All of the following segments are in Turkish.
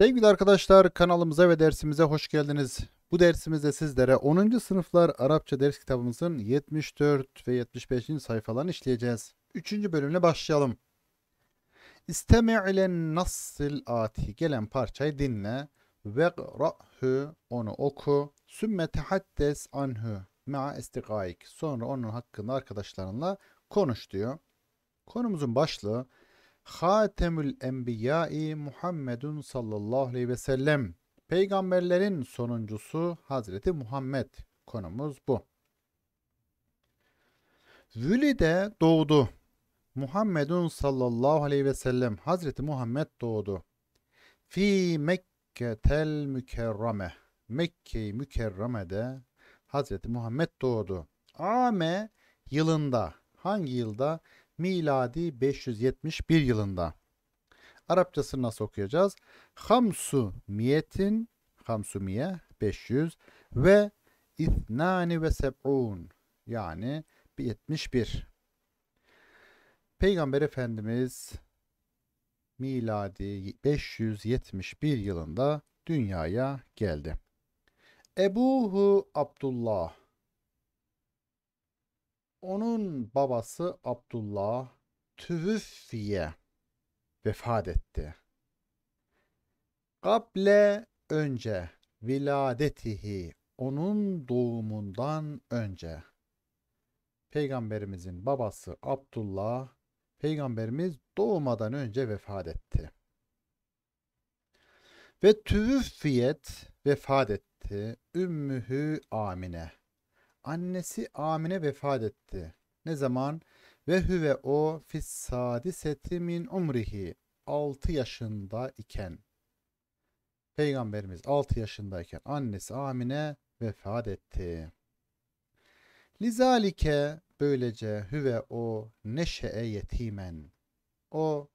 Sevgili arkadaşlar kanalımıza ve dersimize hoş geldiniz. Bu dersimizde sizlere 10. sınıflar Arapça ders kitabımızın 74 ve 75. sayfalarını işleyeceğiz. 3. bölümle başlayalım. İstemi ile nasıl ati gelen parçayı dinle ve ra'hu onu oku sümme tehaddes anhu ma istigaik sonra onun hakkında arkadaşlarınla konuş diyor. Konumuzun başlığı Hatemül Enbiya'i Muhammedun sallallahu aleyhi ve sellem. Peygamberlerin sonuncusu Hazreti Muhammed. Konumuz bu. Vülide doğdu. Muhammedun sallallahu aleyhi ve sellem Hazreti Muhammed doğdu. Fi Mekketel Mükerreme. Mekke-i Mükerreme'de Hazreti Muhammed doğdu. Ame yılında hangi yılda? miladi 571 yılında. Arapçasını nasıl okuyacağız? Hamsu miyetin hamsu miye 500 ve itnani ve seb'un yani 71. Peygamber Efendimiz miladi 571 yılında dünyaya geldi. Ebuhu Abdullah onun babası Abdullah Tüvüffiye vefat etti. Kable önce viladetihi onun doğumundan önce. Peygamberimizin babası Abdullah peygamberimiz doğmadan önce vefat etti. Ve tüvüffiyet vefat etti. Ümmühü Amine. Annesi Amine vefat etti. Ne zaman? Ve hüve o fis sadiseti min umrihi. 6 yaşında iken. Peygamberimiz 6 yaşındayken annesi Amine vefat etti. Lizalike böylece hüve o neşe'e yetimen. O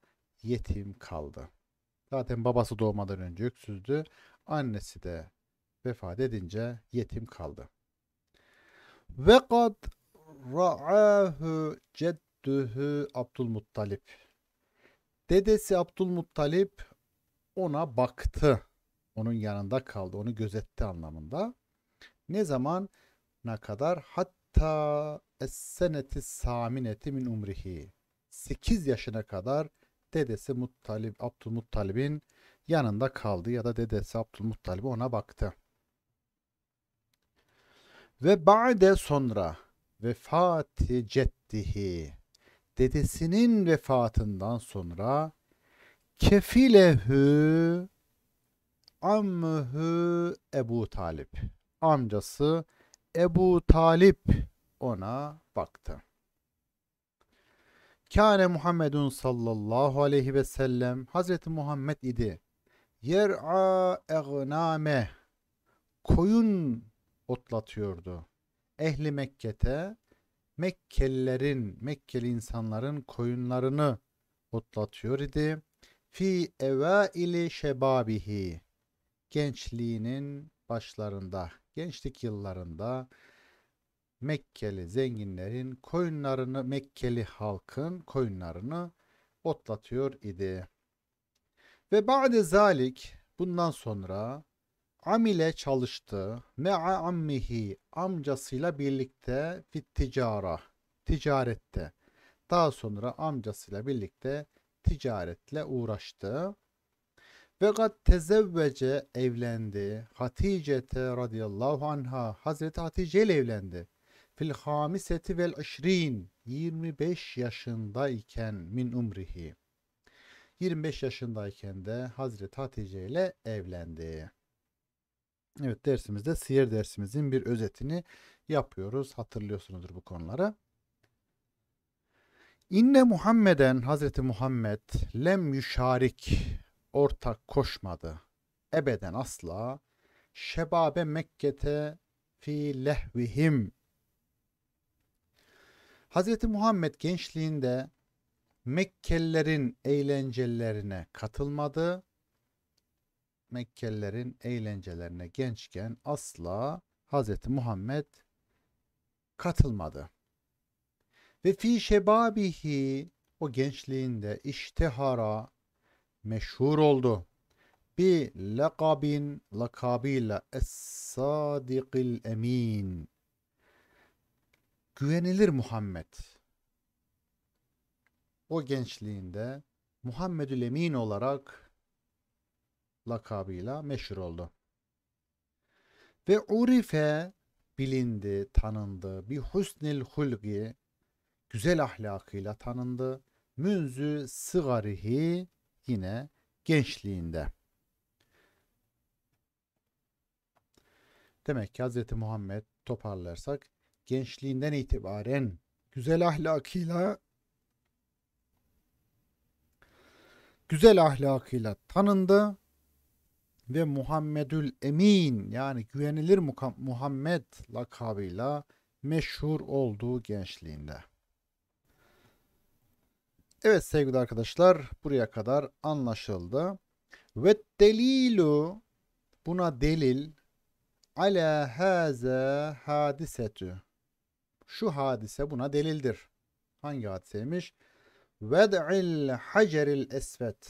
yetim kaldı. Zaten babası doğmadan önce öksüzdü. Annesi de vefat edince yetim kaldı. Ve kad ra'ahu cedduhu Abdülmuttalip. Dedesi Abdülmuttalip ona baktı. Onun yanında kaldı. Onu gözetti anlamında. Ne zaman ne kadar? Hatta es-seneti samineti min umrihi. 8 yaşına kadar dedesi Muttalib, Abdülmuttalib'in yanında kaldı ya da dedesi Abdülmuttalib ona baktı. Ve ba'de sonra vefati ceddihi dedesinin vefatından sonra kefilehü ammühü Ebu Talip amcası Ebu Talip ona baktı. Kâne Muhammedun sallallahu aleyhi ve sellem Hazreti Muhammed idi. Yer'a egname koyun otlatıyordu. Ehli Mekke'te Mekkelilerin, Mekkeli insanların koyunlarını otlatıyor idi. Fi evaili şebabihi gençliğinin başlarında, gençlik yıllarında Mekkeli zenginlerin koyunlarını, Mekkeli halkın koyunlarını otlatıyor idi. Ve ba'de zalik bundan sonra amile çalıştı. Me'a ammihi amcasıyla birlikte fit ticara ticarette. Daha sonra amcasıyla birlikte ticaretle uğraştı. Ve kat tezevvece evlendi. Hatice'te radıyallahu anha Hazreti Hatice ile evlendi. Fil hamiseti vel işrin 25 yaşındayken min umrihi. 25 yaşındayken de Hazreti Hatice ile evlendi. Evet dersimizde siyer dersimizin bir özetini yapıyoruz. Hatırlıyorsunuzdur bu konuları. İnne Muhammeden Hazreti Muhammed lem yüşarik ortak koşmadı. Ebeden asla şebabe Mekke'te fi lehvihim. Hazreti Muhammed gençliğinde Mekkelilerin eğlencelerine katılmadı Mekkelilerin eğlencelerine gençken asla Hazreti Muhammed katılmadı. Ve fi şebabihi o gençliğinde iştihara meşhur oldu. Bi lakabin lakabıyla es-sadikil emin. Güvenilir Muhammed. O gençliğinde Muhammedül Emin olarak lakabıyla meşhur oldu. Ve urife bilindi, tanındı. Bi husnil hulgi güzel ahlakıyla tanındı. Münzü sigarihi yine gençliğinde. Demek ki Hz. Muhammed toparlarsak gençliğinden itibaren güzel ahlakıyla güzel ahlakıyla tanındı ve Muhammedül Emin yani güvenilir Muhammed lakabıyla meşhur olduğu gençliğinde. Evet sevgili arkadaşlar buraya kadar anlaşıldı. Ve delilu buna delil ala haza hadisetü. Şu hadise buna delildir. Hangi hadiseymiş? Ved'il haceril esvet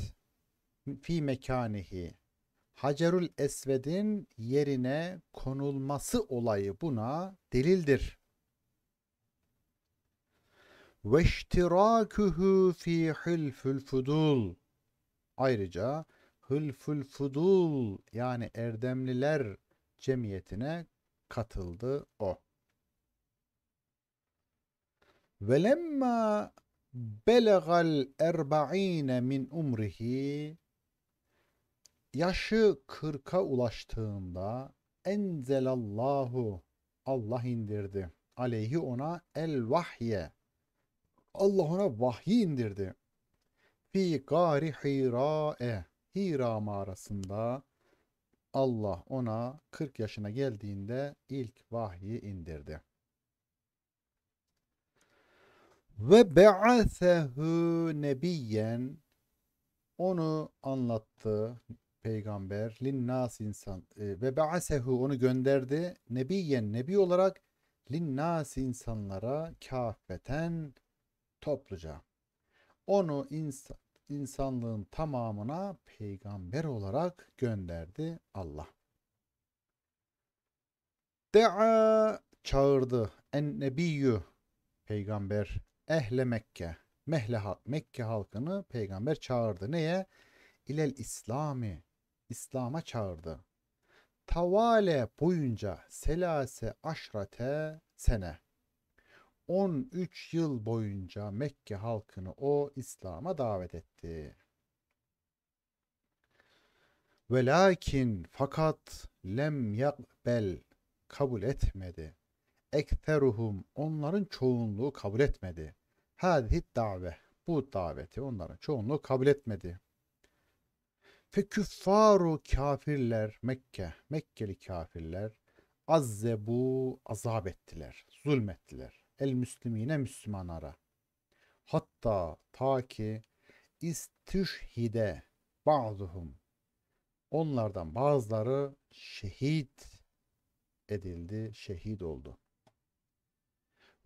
fi mekanihi. Hacerül Esved'in yerine konulması olayı buna delildir. Ve iştirakuhu fi hülfül fudul. Ayrıca hülfül fudul yani erdemliler cemiyetine katıldı o. Velemma belegal erba'ine min umrihi Yaşı kırka ulaştığında enzelallahu Allah indirdi. Aleyhi ona el vahye. Allah ona vahyi indirdi. Fi gari hira'e. Hira mağarasında Allah ona 40 yaşına geldiğinde ilk vahyi indirdi. Ve be'asehu nebiyyen onu anlattı, peygamber linnas insan e, ve ba'asehu onu gönderdi nebiyen nebi olarak linnas insanlara kafeten topluca onu insan insanlığın tamamına peygamber olarak gönderdi Allah. De'a çağırdı en nebiyyü peygamber ehle Mekke Mehle, Mekke halkını peygamber çağırdı. Neye? İlel İslami İslam'a çağırdı. Tavale boyunca selase aşrate sene. 13 yıl boyunca Mekke halkını o İslam'a davet etti. Velakin fakat lem yakbel kabul etmedi. Ekteruhum onların çoğunluğu kabul etmedi. Hadhi davet, bu daveti onların çoğunluğu kabul etmedi. Feküffaru kafirler Mekke, Mekkeli kafirler azzebu azap ettiler, zulmettiler. El müslimine Müslümanlara. Hatta ta ki istüşhide bazıhum onlardan bazıları şehit edildi, şehit oldu.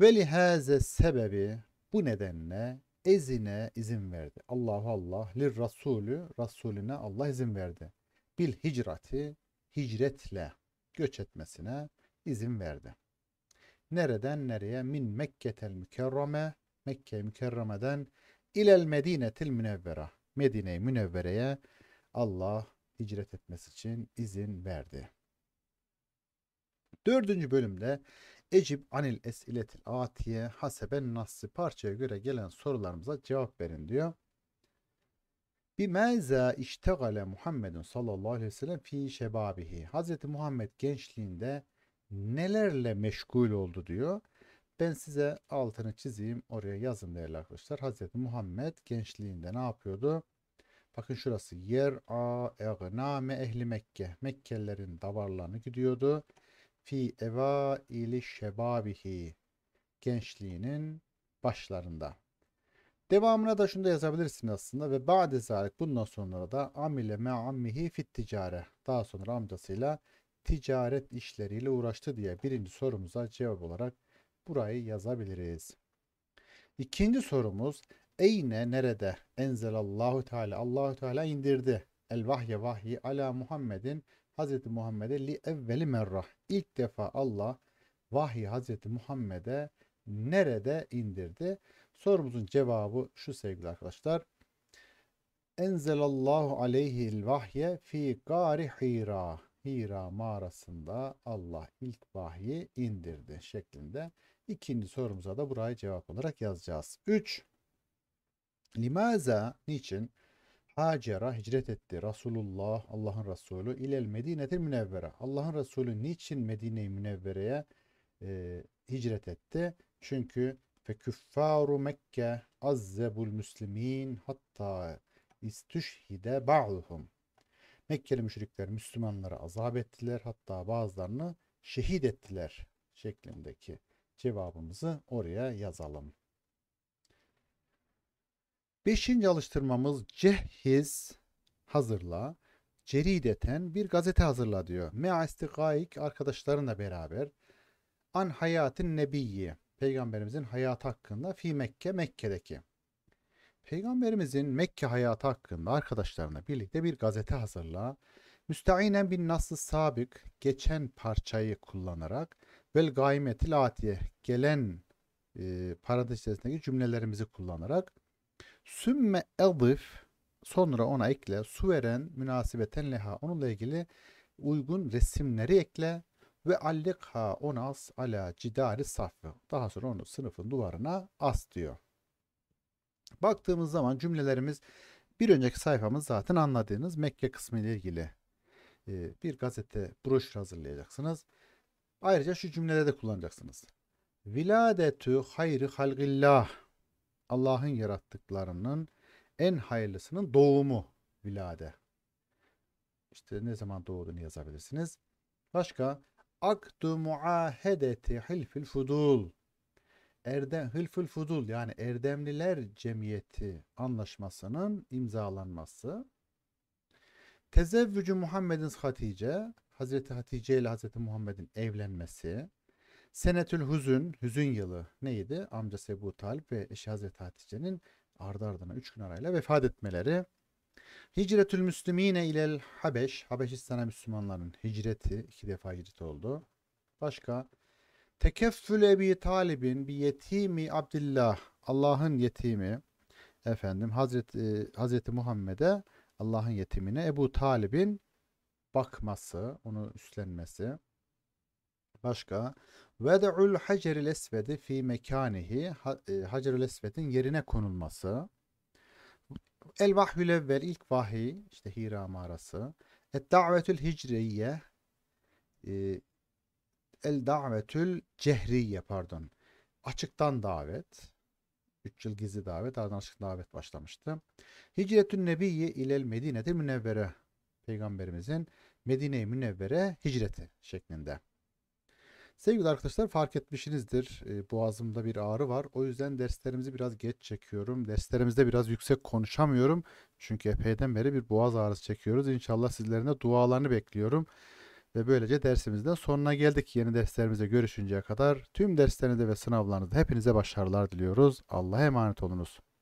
Ve lihaze sebebi bu nedenle ezine izin verdi. Allahu Allah lir rasulü rasulüne Allah izin verdi. Bil hicrati hicretle göç etmesine izin verdi. Nereden nereye? Min Mekketel mükerreme Mekke mükerremeden ilel medinetil münevvera Medine-i münevvereye Allah hicret etmesi için izin verdi. Dördüncü bölümde Ecib anil esiletil atiye haseben nassi parçaya göre gelen sorularımıza cevap verin diyor. Bir meza iştegale Muhammedun sallallahu aleyhi ve sellem fi şebabihi. Hz. Muhammed gençliğinde nelerle meşgul oldu diyor. Ben size altını çizeyim oraya yazın değerli arkadaşlar. Hazreti Muhammed gençliğinde ne yapıyordu? Bakın şurası yer a egname ehli Mekke. Mekkelilerin davarlarını gidiyordu fi eva ili şebabihi gençliğinin başlarında. Devamına da şunu da yazabilirsiniz aslında ve ba'de zalik bundan sonra da amile me ammihi fit ticare. Daha sonra amcasıyla ticaret işleriyle uğraştı diye birinci sorumuza cevap olarak burayı yazabiliriz. İkinci sorumuz eyne nerede Allahu teala Allahu Teala indirdi el vahye vahyi ala Muhammed'in Hz. Muhammed'e li evveli merrah. ilk defa Allah vahyi Hz. Muhammed'e nerede indirdi? Sorumuzun cevabı şu sevgili arkadaşlar. Enzelallahu aleyhil vahye fi gari hira. Hira mağarasında Allah ilk vahyi indirdi şeklinde. İkinci sorumuza da burayı cevap olarak yazacağız. 3. Limaza niçin? Hacera hicret etti. Resulullah Allah'ın Resulü ilel Medine'til münevvere. Allah'ın Resulü niçin Medine-i Münevvere'ye e, hicret etti? Çünkü fe küffaru Mekke azzebul müslimin hatta istüşhide ba'duhum. Mekkeli müşrikler Müslümanları azap ettiler hatta bazılarını şehit ettiler şeklindeki cevabımızı oraya yazalım. Beşinci alıştırmamız cehiz hazırla. Cerideten bir gazete hazırla diyor. Me'astigaik arkadaşlarınla beraber. An hayatın nebiyi, Peygamberimizin hayatı hakkında fi Mekke Mekke'deki. Peygamberimizin Mekke hayatı hakkında arkadaşlarına birlikte bir gazete hazırla. Müsteinen bin nasıl sabık geçen parçayı kullanarak vel gaymetil atiye gelen e, içerisindeki cümlelerimizi kullanarak Sümme edif sonra ona ekle suveren münasibeten leha onunla ilgili uygun resimleri ekle ve allikha ona as ala cidari safı. Daha sonra onu sınıfın duvarına as diyor. Baktığımız zaman cümlelerimiz bir önceki sayfamız zaten anladığınız Mekke kısmı ile ilgili e, bir gazete broşür hazırlayacaksınız. Ayrıca şu cümlede de kullanacaksınız. Viladetü hayri halgillah Allah'ın yarattıklarının en hayırlısının doğumu vilade. İşte ne zaman doğduğunu yazabilirsiniz. Başka akdu muahedeti hilfil fudul. Erdem, hılful fudul yani Erdemliler Cemiyeti anlaşmasının imzalanması. Tezevvücü Muhammed'in Hatice, Hazreti Hatice ile Hazreti Muhammed'in evlenmesi. Senetül Hüzün, Hüzün yılı neydi? Amcası Ebu Talip ve eşi Hazreti Hatice'nin ardı ardına 3 gün arayla vefat etmeleri. Hicretül Müslümine ile Habeş, Habeşistan'a Müslümanların hicreti, iki defa hicret oldu. Başka, Tekeffül Ebi Talib'in bir yetimi Abdillah, Allah'ın yetimi, efendim Hazreti, e, Hazreti Muhammed'e Allah'ın yetimine Ebu Talib'in bakması, onu üstlenmesi. Başka Vede'ül haceril esvedi fi mekanihi e, haceril esvedin yerine konulması. El vahyül evvel ilk vahiy işte Hira mağarası. Et davetül hicriye e, el davetül cehriye pardon. Açıktan davet. 3 yıl gizli davet ardından açık davet başlamıştı. Hicretün Nebiyye ilel Medine'de münevvere peygamberimizin Medine-i Münevvere hicreti şeklinde. Sevgili arkadaşlar fark etmişsinizdir. Ee, boğazımda bir ağrı var. O yüzden derslerimizi biraz geç çekiyorum. Derslerimizde biraz yüksek konuşamıyorum. Çünkü epeyden beri bir boğaz ağrısı çekiyoruz. İnşallah sizlerin de dualarını bekliyorum. Ve böylece dersimizden sonuna geldik. Yeni derslerimize görüşünceye kadar tüm derslerinizde ve sınavlarınızda hepinize başarılar diliyoruz. Allah'a emanet olunuz.